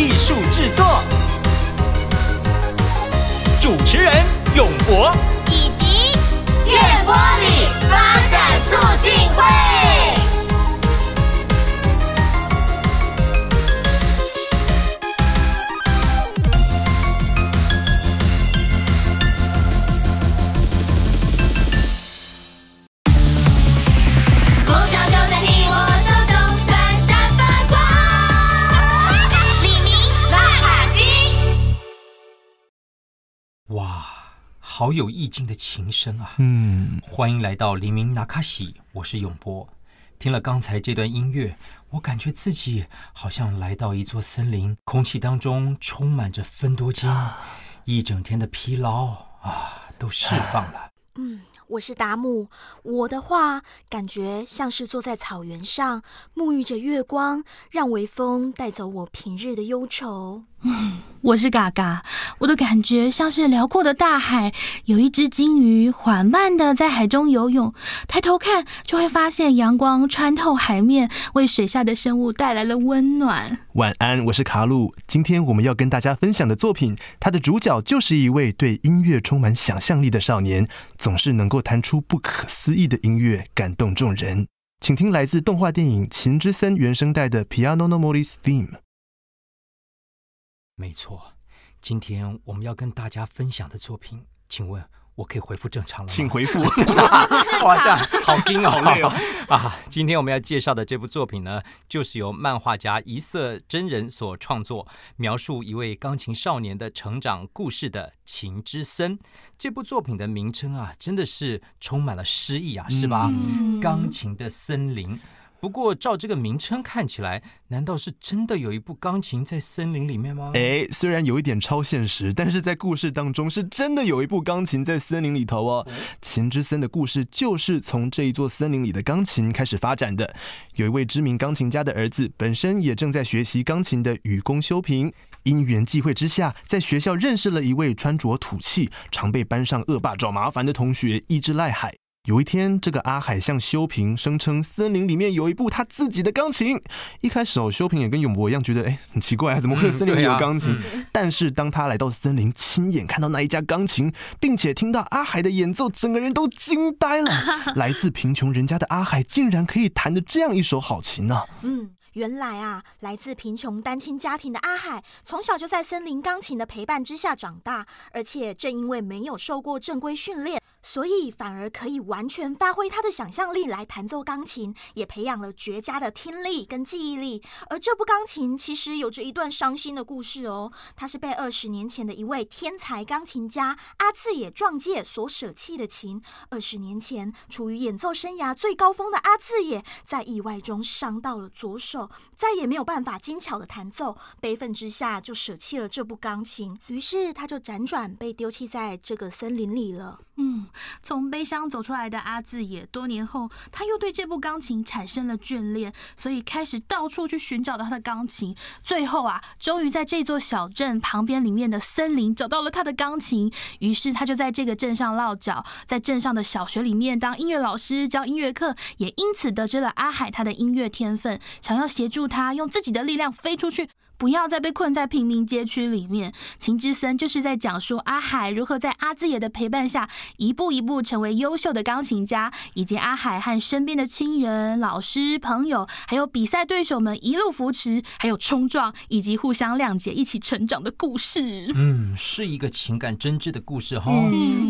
艺术制作，主持人永博以及建玻璃发展促进会。好有意境的琴声啊！嗯，欢迎来到黎明纳卡西，我是永波。听了刚才这段音乐，我感觉自己好像来到一座森林，空气当中充满着芬多精，一整天的疲劳啊都释放了。嗯，我是达木，我的话感觉像是坐在草原上，沐浴着月光，让微风带走我平日的忧愁。嗯，我是嘎嘎。我的感觉像是辽阔的大海，有一只金鱼缓慢的在海中游泳。抬头看，就会发现阳光穿透海面，为水下的生物带来了温暖。晚安，我是卡鲁。今天我们要跟大家分享的作品，它的主角就是一位对音乐充满想象力的少年，总是能够弹出不可思议的音乐，感动众人。请听来自动画电影《琴之森》原声带的《Piano No m o r i s Theme》。没错，今天我们要跟大家分享的作品，请问我可以恢复正常了吗？请回复。哇，这样常。好听哦，好啊。今天我们要介绍的这部作品呢，就是由漫画家一色真人所创作，描述一位钢琴少年的成长故事的《琴之森》。这部作品的名称啊，真的是充满了诗意啊，是吧？钢琴的森林。不过，照这个名称看起来，难道是真的有一部钢琴在森林里面吗？哎，虽然有一点超现实，但是在故事当中是真的有一部钢琴在森林里头哦。《琴之森》的故事就是从这一座森林里的钢琴开始发展的。有一位知名钢琴家的儿子，本身也正在学习钢琴的与工修平，因缘际会之下，在学校认识了一位穿着土气、常被班上恶霸找麻烦的同学伊之赖海。有一天，这个阿海向修平声称森林里面有一部他自己的钢琴。一开始，哦，修平也跟永博一样觉得，哎，很奇怪啊，怎么会森林里有钢琴？但是当他来到森林，亲眼看到那一架钢琴，并且听到阿海的演奏，整个人都惊呆了。来自贫穷人家的阿海，竟然可以弹得这样一手好琴呢？嗯，原来啊，来自贫穷单亲家庭的阿海，从小就在森林钢琴的陪伴之下长大，而且正因为没有受过正规训练。所以反而可以完全发挥他的想象力来弹奏钢琴，也培养了绝佳的听力跟记忆力。而这部钢琴其实有着一段伤心的故事哦，它是被二十年前的一位天才钢琴家阿次野壮介所舍弃的琴。二十年前，处于演奏生涯最高峰的阿次野，在意外中伤到了左手，再也没有办法精巧的弹奏，悲愤之下就舍弃了这部钢琴。于是他就辗转被丢弃在这个森林里了。嗯。从悲伤走出来的阿志，也多年后，他又对这部钢琴产生了眷恋，所以开始到处去寻找他的钢琴。最后啊，终于在这座小镇旁边里面的森林找到了他的钢琴。于是他就在这个镇上落脚，在镇上的小学里面当音乐老师教音乐课，也因此得知了阿海他的音乐天分，想要协助他用自己的力量飞出去。不要再被困在贫民街区里面。秦之森就是在讲述阿海如何在阿兹爷的陪伴下，一步一步成为优秀的钢琴家，以及阿海和身边的亲人、老师、朋友，还有比赛对手们一路扶持，还有冲撞，以及互相谅解，一起成长的故事。嗯，是一个情感真挚的故事哈，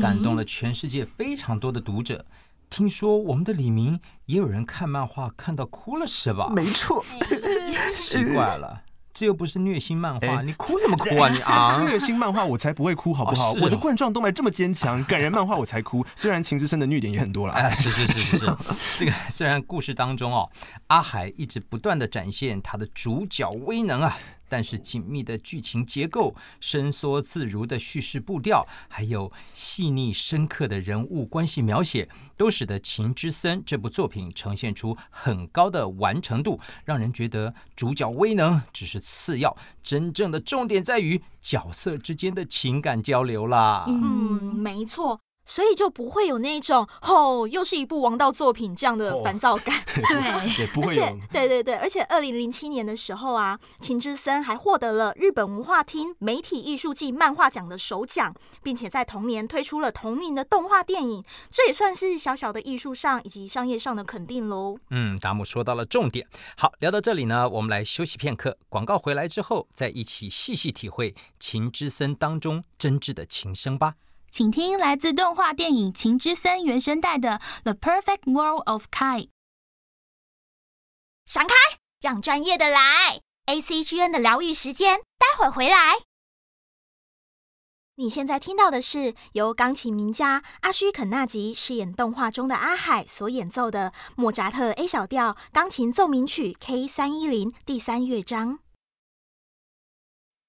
感动了全世界非常多的读者。听说我们的李明也有人看漫画看到哭了，是吧？没错，奇怪了。这又不是虐心漫画，你哭什么哭啊 你！啊！虐心漫画我才不会哭，好不好？我的冠状动脉这么坚强，感人漫画我才哭。虽然情之深的虐点也很多了，哎，是是是是是。这个虽然故事当中哦，阿海一直不断的展现他的主角威能啊。但是紧密的剧情结构、伸缩自如的叙事步调，还有细腻深刻的人物关系描写，都使得《情之森》这部作品呈现出很高的完成度，让人觉得主角威能只是次要，真正的重点在于角色之间的情感交流啦。嗯，没错。所以就不会有那种“哦，又是一部王道作品”这样的烦躁感，对，而且对对对，而且二零零七年的时候啊，秦之森还获得了日本文化厅媒体艺术季漫画奖的首奖，并且在同年推出了同名的动画电影，这也算是小小的艺术上以及商业上的肯定喽。嗯，达木说到了重点。好，聊到这里呢，我们来休息片刻，广告回来之后再一起细细体会秦之森当中真挚的琴声吧。请听来自动画电影《情之森》原声带的《The Perfect World of Kai》。闪开，让专业的来！ACGN 的疗愈时间，待会回来。你现在听到的是由钢琴名家阿虚肯纳吉饰演动画中的阿海所演奏的莫扎特 A 小调钢琴奏鸣曲 K 三一零第三乐章。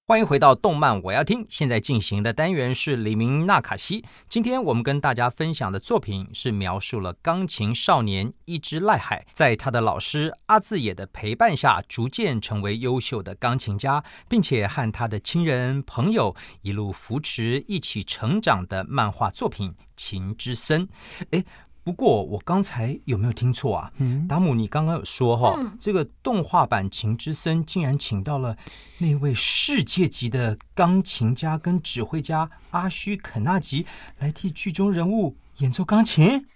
欢迎回到动漫我要听，现在进行的单元是李明纳卡西。今天我们跟大家分享的作品是描述了钢琴少年一只赖海，在他的老师阿字野的陪伴下，逐渐成为优秀的钢琴家，并且和他的亲人朋友一路扶持一起成长的漫画作品《琴之森》。哎。不过，我刚才有没有听错啊？达姆，你刚刚有说哈，这个动画版《情之声》竟然请到了那位世界级的钢琴家跟指挥家阿虚肯纳吉来替剧中人物演奏钢琴。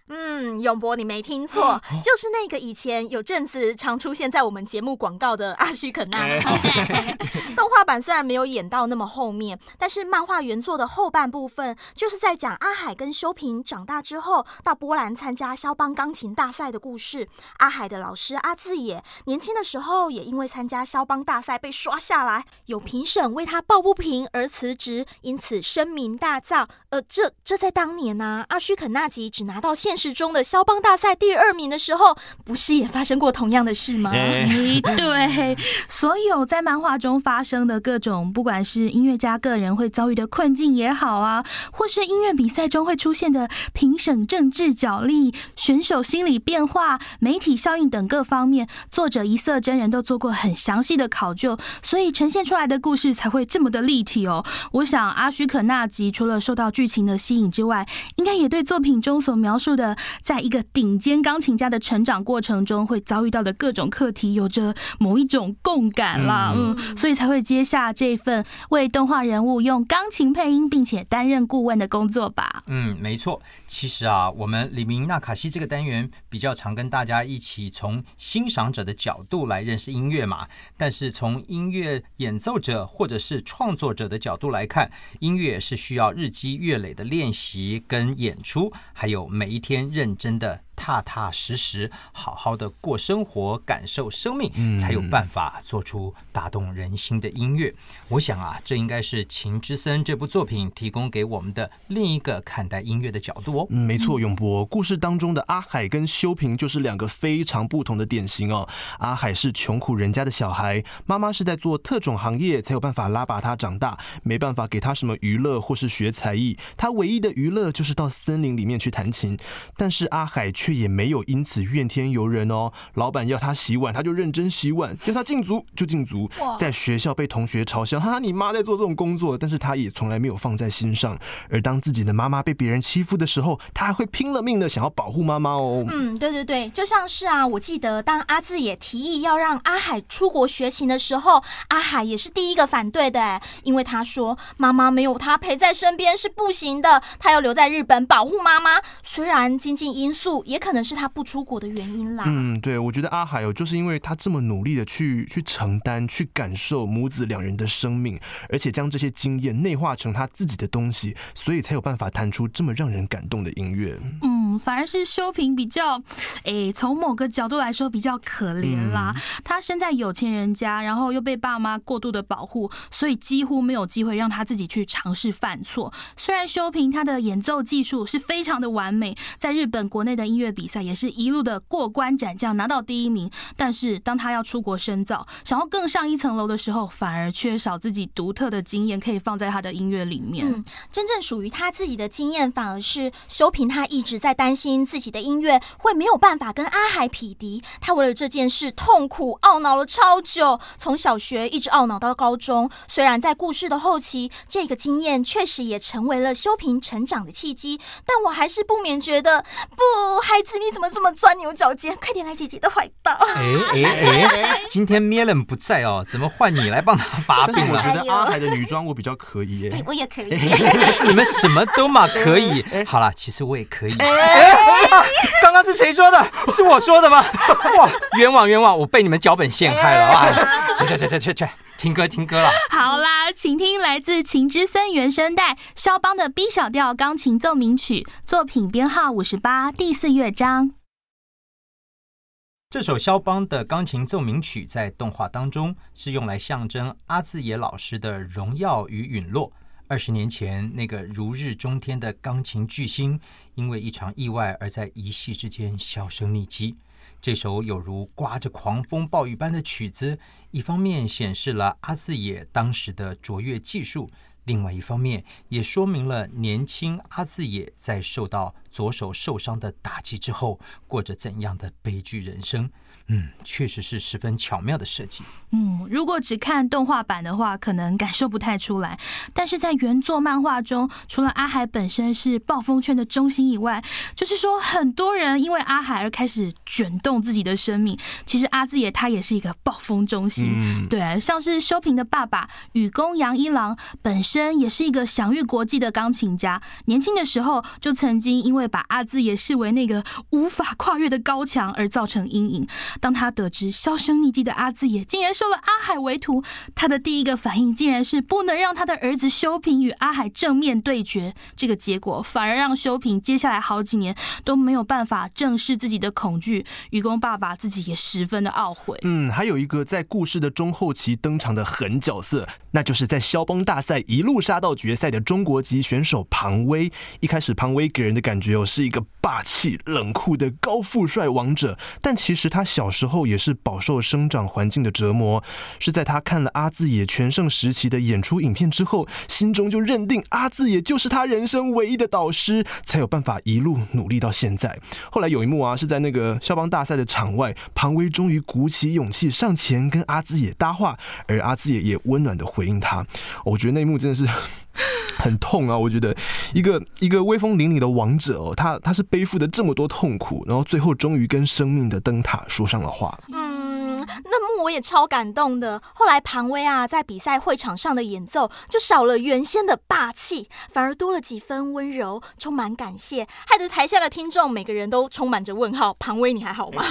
永博，你没听错，就是那个以前有阵子常出现在我们节目广告的阿须肯纳吉。动画版虽然没有演到那么后面，但是漫画原作的后半部分就是在讲阿海跟修平长大之后到波兰参加肖邦钢琴大赛的故事。阿海的老师阿志也年轻的时候也因为参加肖邦大赛被刷下来，有评审为他抱不平而辞职，因此声名大噪。呃，这这在当年呢，阿须肯纳吉只拿到现实中的。肖邦大赛第二名的时候，不是也发生过同样的事吗？对，所有在漫画中发生的各种，不管是音乐家个人会遭遇的困境也好啊，或是音乐比赛中会出现的评审政治角力、选手心理变化、媒体效应等各方面，作者一色真人都做过很详细的考究，所以呈现出来的故事才会这么的立体哦。我想阿许可纳吉除了受到剧情的吸引之外，应该也对作品中所描述的在一个顶尖钢琴家的成长过程中会遭遇到的各种课题，有着某一种共感啦。嗯，所以才会接下这份为动画人物用钢琴配音，并且担任顾问的工作吧。嗯，没错。其实啊，我们李明纳卡西这个单元比较常跟大家一起从欣赏者的角度来认识音乐嘛，但是从音乐演奏者或者是创作者的角度来看，音乐是需要日积月累的练习跟演出，还有每一天认真。真的踏踏实实，好好的过生活，感受生命，才有办法做出打动人心的音乐。我想啊，这应该是《情之森》这部作品提供给我们的另一个看待音乐的角度哦。没错，永波，故事当中的阿海跟修平就是两个非常不同的典型哦。阿海是穷苦人家的小孩，妈妈是在做特种行业，才有办法拉拔他长大，没办法给他什么娱乐或是学才艺。他唯一的娱乐就是到森林里面去弹琴，但是阿海却。却也没有因此怨天尤人哦。老板要他洗碗，他就认真洗碗；要他禁足，就禁足。在学校被同学嘲笑，哈他“你妈”在做这种工作，但是他也从来没有放在心上。而当自己的妈妈被别人欺负的时候，他还会拼了命的想要保护妈妈哦。嗯，对对对，就像是啊，我记得当阿志也提议要让阿海出国学习的时候，阿海也是第一个反对的，因为他说：“妈妈没有他陪在身边是不行的，他要留在日本保护妈妈。”虽然经济因素也。可能是他不出国的原因啦。嗯，对，我觉得阿海哦，就是因为他这么努力的去去承担、去感受母子两人的生命，而且将这些经验内化成他自己的东西，所以才有办法弹出这么让人感动的音乐。嗯。反而是修平比较，哎，从某个角度来说比较可怜啦。他生在有钱人家，然后又被爸妈过度的保护，所以几乎没有机会让他自己去尝试犯错。虽然修平他的演奏技术是非常的完美，在日本国内的音乐比赛也是一路的过关斩将，拿到第一名。但是当他要出国深造，想要更上一层楼的时候，反而缺少自己独特的经验可以放在他的音乐里面。嗯，真正属于他自己的经验，反而是修平他一直在带。担心自己的音乐会没有办法跟阿海匹敌，他为了这件事痛苦懊恼了超久，从小学一直懊恼到高中。虽然在故事的后期，这个经验确实也成为了修平成长的契机，但我还是不免觉得，不，孩子你怎么这么钻牛角尖？快点来姐姐的怀抱。哎哎哎，今天 Melon 不在哦，怎么换你来帮他把柄了？我觉得阿海的女装我比较可以耶，我也可以，你们什么都嘛可以。好了，其实我也可以。哎，刚刚是谁说的？是我说的吗？哇，冤枉冤枉，我被你们脚本陷害了啊！去去去去去去，听歌听歌了。好啦，请听来自琴之森原声带肖邦的 B 小调钢琴奏鸣曲作品编号五十八第四乐章。这首肖邦的钢琴奏鸣曲在动画当中是用来象征阿字野老师的荣耀与陨落。二十年前，那个如日中天的钢琴巨星，因为一场意外而在一夕之间销声匿迹。这首有如刮着狂风暴雨般的曲子，一方面显示了阿四野当时的卓越技术，另外一方面也说明了年轻阿四野在受到。左手受伤的打击之后，过着怎样的悲剧人生？嗯，确实是十分巧妙的设计。嗯，如果只看动画版的话，可能感受不太出来。但是在原作漫画中，除了阿海本身是暴风圈的中心以外，就是说很多人因为阿海而开始卷动自己的生命。其实阿志也他也是一个暴风中心。对，像是修平的爸爸雨宫洋一郎本身也是一个享誉国际的钢琴家，年轻的时候就曾经因为会把阿兹也视为那个无法跨越的高墙而造成阴影。当他得知销声匿迹的阿兹也竟然收了阿海为徒，他的第一个反应竟然是不能让他的儿子修平与阿海正面对决。这个结果反而让修平接下来好几年都没有办法正视自己的恐惧。愚公爸爸自己也十分的懊悔。嗯，还有一个在故事的中后期登场的狠角色，那就是在肖邦大赛一路杀到决赛的中国籍选手庞威。一开始，庞威给人的感觉。是一个霸气冷酷的高富帅王者，但其实他小时候也是饱受生长环境的折磨。是在他看了阿字野全盛时期的演出影片之后，心中就认定阿字野就是他人生唯一的导师，才有办法一路努力到现在。后来有一幕啊，是在那个肖邦大赛的场外，庞威终于鼓起勇气上前跟阿字野搭话，而阿字野也温暖的回应他。我觉得那一幕真的是很痛啊，我觉得。一个一个威风凛凛的王者哦，他他是背负着这么多痛苦，然后最后终于跟生命的灯塔说上了话。我也超感动的。后来庞威啊，在比赛会场上的演奏就少了原先的霸气，反而多了几分温柔，充满感谢，害得台下的听众每个人都充满着问号。庞威，你还好吗？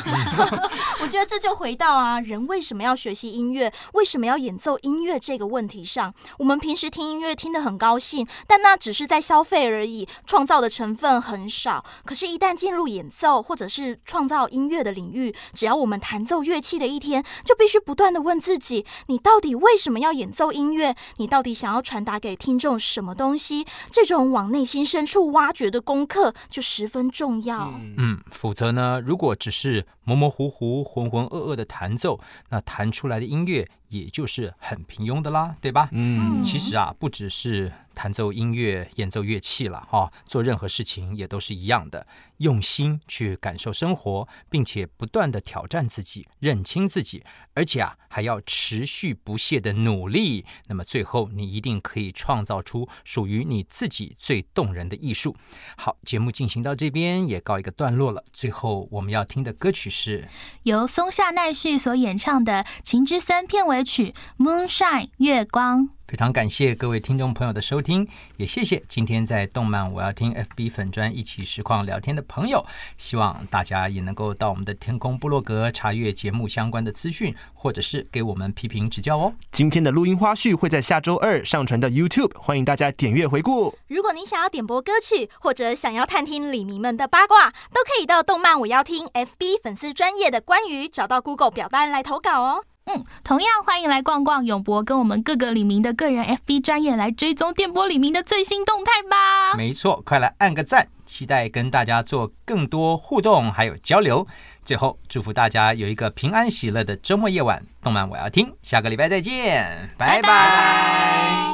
我觉得这就回到啊，人为什么要学习音乐？为什么要演奏音乐这个问题上？我们平时听音乐听得很高兴，但那只是在消费而已，创造的成分很少。可是，一旦进入演奏或者是创造音乐的领域，只要我们弹奏乐器的一天，就必须不断的问自己：你到底为什么要演奏音乐？你到底想要传达给听众什么东西？这种往内心深处挖掘的功课就十分重要。嗯，否则呢？如果只是模模糊糊、浑浑噩噩的弹奏，那弹出来的音乐也就是很平庸的啦，对吧？嗯，其实啊，不只是弹奏音乐、演奏乐器了哈，做任何事情也都是一样的，用心去感受生活，并且不断的挑战自己、认清自己，而且啊，还要持续不懈的努力，那么最后你一定可以创造出属于你自己最动人的艺术。好，节目进行到这边也告一个段落了，最后我们要听的歌曲是由松下奈绪所演唱的《情之森》片尾曲《Moonshine》月光。非常感谢各位听众朋友的收听，也谢谢今天在动漫我要听 FB 粉专一起实况聊天的朋友。希望大家也能够到我们的天空部落格查阅节目相关的资讯，或者是给我们批评指教哦。今天的录音花絮会在下周二上传到 YouTube，欢迎大家点阅回顾。如果您想要点播歌曲，或者想要探听李迷们的八卦，都可以到动漫我要听 FB 粉丝专业的关于找到 Google 表单来投稿哦。嗯，同样欢迎来逛逛永博跟我们各个李明的个人 FB 专业，来追踪电波李明的最新动态吧。没错，快来按个赞，期待跟大家做更多互动还有交流。最后祝福大家有一个平安喜乐的周末夜晚。动漫我要听，下个礼拜再见，拜拜。